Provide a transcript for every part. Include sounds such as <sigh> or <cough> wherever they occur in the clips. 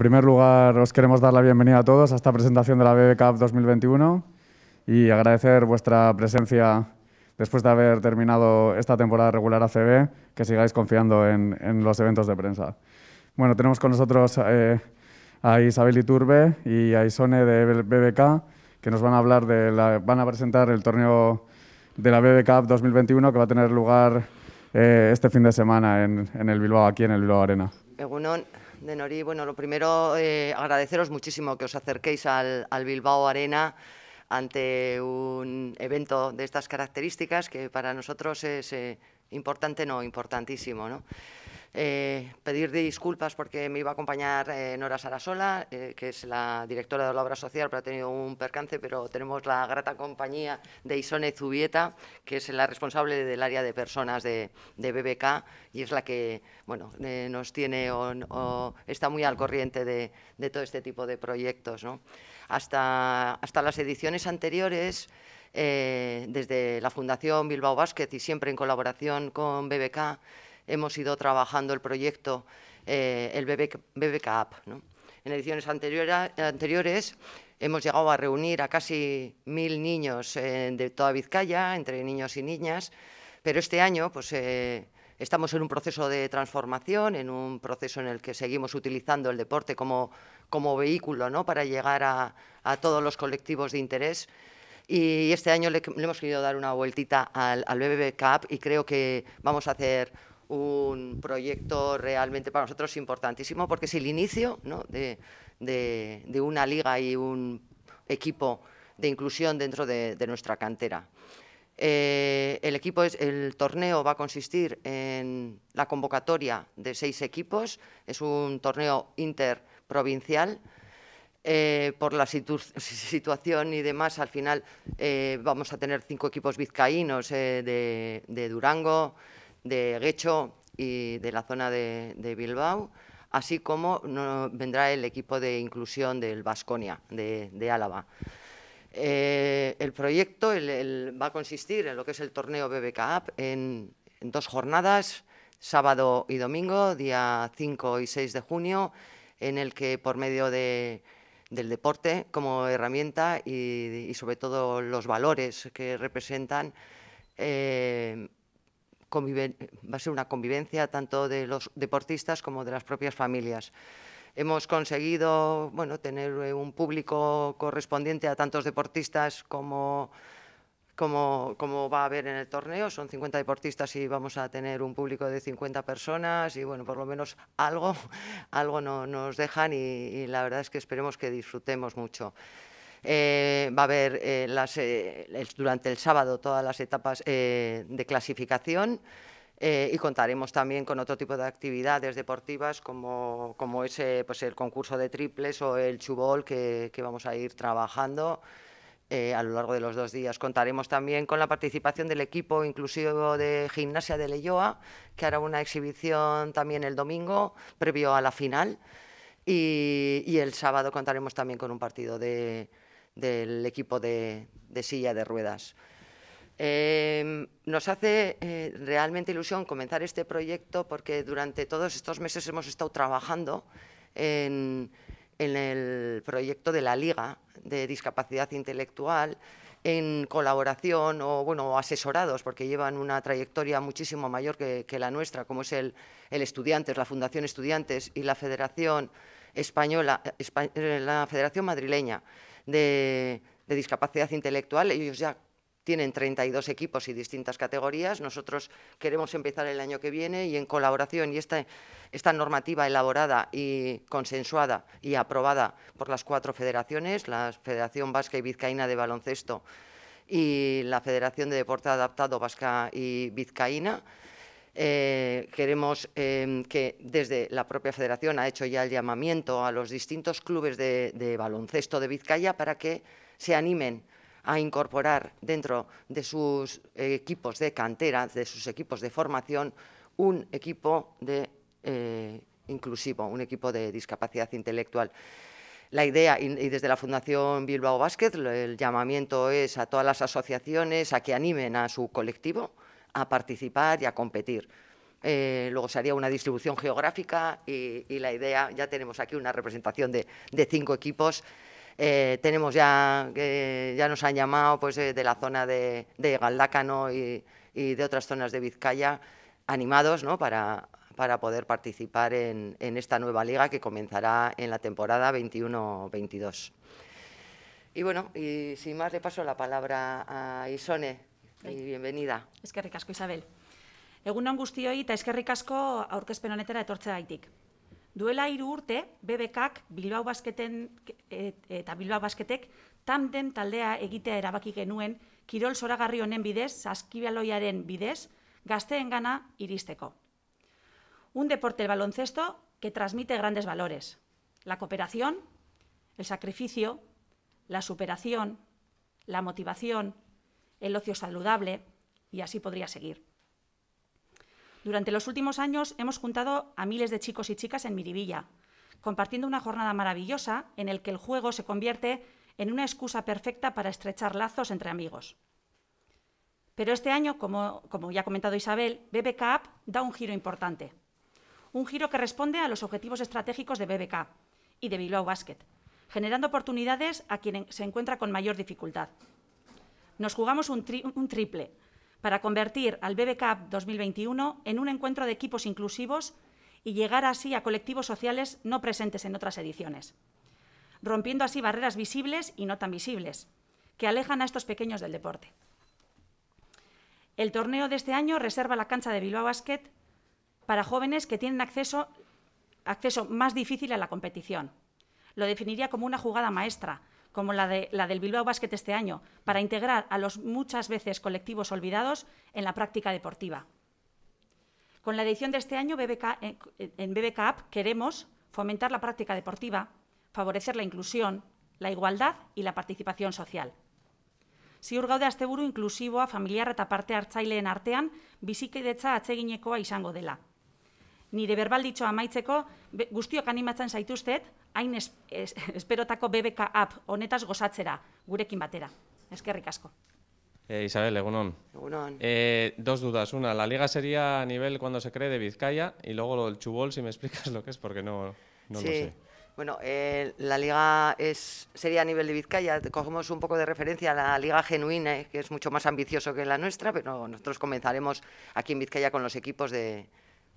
En primer lugar, os queremos dar la bienvenida a todos a esta presentación de la BBCAP 2021 y agradecer vuestra presencia después de haber terminado esta temporada regular ACB, que sigáis confiando en, los eventos de prensa. Bueno, tenemos con nosotros eh, a Isabel Iturbe y a Isone de BBK, que nos van a hablar de la, van a presentar el torneo de la BBK 2021 que va a tener lugar eh, este fin de semana en, el Bilbao, aquí en el Bilbao Arena de Nori. Bueno, lo primero, eh, agradeceros muchísimo que os acerquéis al, Bilbao Arena ante un evento de estas características que para nosotros es eh, importante, no, importantísimo, ¿no? Eh, pedir disculpas porque me iba a acompañar eh, Nora Sarasola, eh, que es la directora de la obra social, pero ha tenido un percance, pero tenemos la grata compañía de Isone Zubieta, que es la responsable del área de personas de, BBK y es la que bueno, nos tiene o, está muy al corriente de, todo este tipo de proyectos. Hasta, hasta las ediciones anteriores... desde la Fundación Bilbao Básquet y siempre en colaboración con BBK, hemos ido trabajando el proyecto, eh, el BBK, BBK App. En ediciones anteriores, hemos llegado a reunir a casi mil niños eh, de toda Vizcaya, entre niños y niñas, pero este año pues, eh, estamos en un proceso de transformación, en un proceso en el que seguimos utilizando el deporte como, como vehículo ¿no? para llegar a, a, todos los colectivos de interés. Y este año le, hemos querido dar una vueltita al, al BBB y creo que vamos a hacer un proyecto realmente para nosotros importantísimo, porque es el inicio ¿no? de, de, una liga y un equipo de inclusión dentro de, nuestra cantera. Eh, el, equipo es, el torneo va a consistir en la convocatoria de seis equipos, es un torneo interprovincial. Eh, por la <laughs> situación y demás, al final eh, vamos a tener cinco equipos vizcaínos de, de Durango, de Guecho y de la zona de, Bilbao, así como vendrá el equipo de inclusión del Vasconia, de, Álava. Eh, el proyecto va a consistir en lo que es el torneo BBK Up en, dos jornadas, sábado y domingo, día 5 y 6 de junio, en el que por medio del deporte como herramienta y, sobre todo los valores que representan, eh, va a ser una convivencia tanto de los deportistas como de las propias familias. Hemos conseguido bueno, tener eh, un público correspondiente a tantos deportistas como, como, va a haber en el torneo. Son 50 deportistas y vamos a tener un público de 50 personas y bueno, por lo menos algo, <laughs> algo nos dejan y la verdad es que esperemos que disfrutemos mucho. Eh, va a haber eh, las, eh, durante el sábado todas las etapas de clasificación. y contaremos también con otro tipo de actividades deportivas como, como es pues el concurso de triples o el chubol que, vamos a ir trabajando a lo largo de los dos días. Contaremos también con la participación del equipo inclusivo de gimnasia de Leyoa, que hará una exhibición también el domingo previo a la final. y el sábado contaremos también con un partido de, del equipo de, silla de ruedas. Em, nos hace eh, realmente ilusión comenzar este proyecto porque durante todos estos meses hemos estado trabajando en, el proyecto de la Liga de Discapacidad Intelectual en colaboración o bueno, asesorados, porque llevan una trayectoria muchísimo mayor que, la nuestra, como es el, Estudiantes, la Fundación Estudiantes y la Federación Española, eh, la Federación Madrileña de, discapacidad intelectual. Ellos ya tienen 32 equipos y distintas categorías. Nosotros queremos empezar el año que viene y en colaboración y esta, esta normativa elaborada y consensuada y aprobada por las cuatro federaciones, la Federación Vasca y Vizcaína de Baloncesto y la Federación de Deporte Adaptado Vasca y Vizcaína, eh, queremos em, que desde la propia federación ha hecho ya el llamamiento a los distintos clubes de, baloncesto de Vizcaya para que se animen a incorporar dentro de sus equipos de cantera, de sus equipos de formación, un equipo de, eh, inclusivo, un equipo de discapacidad intelectual. La idea, y, desde la Fundación Bilbao Vázquez, el llamamiento es a todas las asociaciones a que animen a su colectivo, a participar y a competir. Eh, luego se haría una distribución geográfica y, la idea, ya tenemos aquí una representación de, cinco equipos. Eh, tenemos ya, que ya nos han llamado pues, eh, de la zona de, Galdácano y, de otras zonas de Vizcaya animados ¿no? para, para poder participar en, en, esta nueva liga que comenzará en la temporada 21-22. Y bueno, y sin más le paso la palabra a Isone. Bai. bienvenida. Eskerrik asko, Isabel. Egun hon guztioi eta eskerrik asko aurkezpen honetara etortzea daitik. Duela hiru urte, BBKak Bilbao Basketen e, eta Bilbao Basketek tandem taldea egitea erabaki genuen kirol zoragarri honen bidez, zaskibialoiaren bidez, gazteen gana iristeko. Un deporte el baloncesto que transmite grandes valores. La cooperación, el sacrificio, la superación, la motivación, el ocio saludable y así podría seguir. Durante los últimos años hemos juntado a miles de chicos y chicas en Miribilla, compartiendo una jornada maravillosa en el que el juego se convierte en una excusa perfecta para estrechar lazos entre amigos. Pero este año, como, ya ha comentado Isabel, BBK App da un giro importante. Un giro que responde a los objetivos estratégicos de BBK y de Bilbao Basket, generando oportunidades a quien se encuentra con mayor dificultad, nos jugamos un, triple para convertir al Cup 2021 en un encuentro de equipos inclusivos y llegar así a colectivos sociales no presentes en otras ediciones, rompiendo así barreras visibles y no tan visibles, que alejan a estos pequeños del deporte. El torneo de este año reserva la cancha de Bilbao Basket para jóvenes que tienen acceso, acceso más difícil a la competición. Lo definiría como una jugada maestra, como la, de, la del Bilbao Basket este año, para integrar a los muchas veces colectivos olvidados en la práctica deportiva. Con la edición de este año eh, en BBK queremos fomentar la práctica deportiva, favorecer la inclusión, la igualdad y la participación social. Ziur gaude asteburu a familiar eta parte en artean bizikidetza atseginekoa izango dela. Ni nire verbal amaitzeko be, guztiok animatzen zaituztet, hain es, Espero taco BBK app honetaz gozatzera, gurekin batera. Es que ricasco. Eh, Isabel, egunon. Eh, dos dudas. Una, la liga sería a nivel cuando se cree de Vizcaya y luego lo del chubol, si me <laughs> explicas lo que es, porque no, no lo sé. Bueno, eh, la liga es, sería a nivel de Vizcaya. Cogemos un poco de referencia a la liga genuina, que es mucho más ambicioso que la nuestra, pero nosotros comenzaremos aquí en Vizcaya con los equipos de,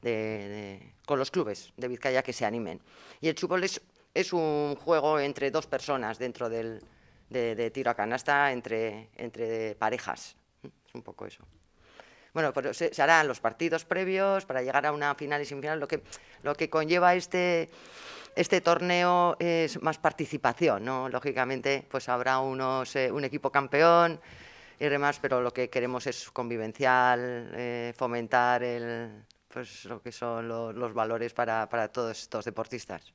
de, con los clubes de Vizcaya que se animen. Y el chupol es, es un juego entre dos personas dentro del, de, tiro a canasta, entre, entre parejas. Es un poco eso. Bueno, pues se, harán los partidos previos para llegar a una final y semifinal. Lo que, lo que conlleva este, este torneo es más participación, ¿no? Lógicamente, pues habrá unos, eh, un equipo campeón y demás, pero lo que queremos es convivencial, eh, fomentar el, pues, lo que son los valores para, para todos estos deportistas.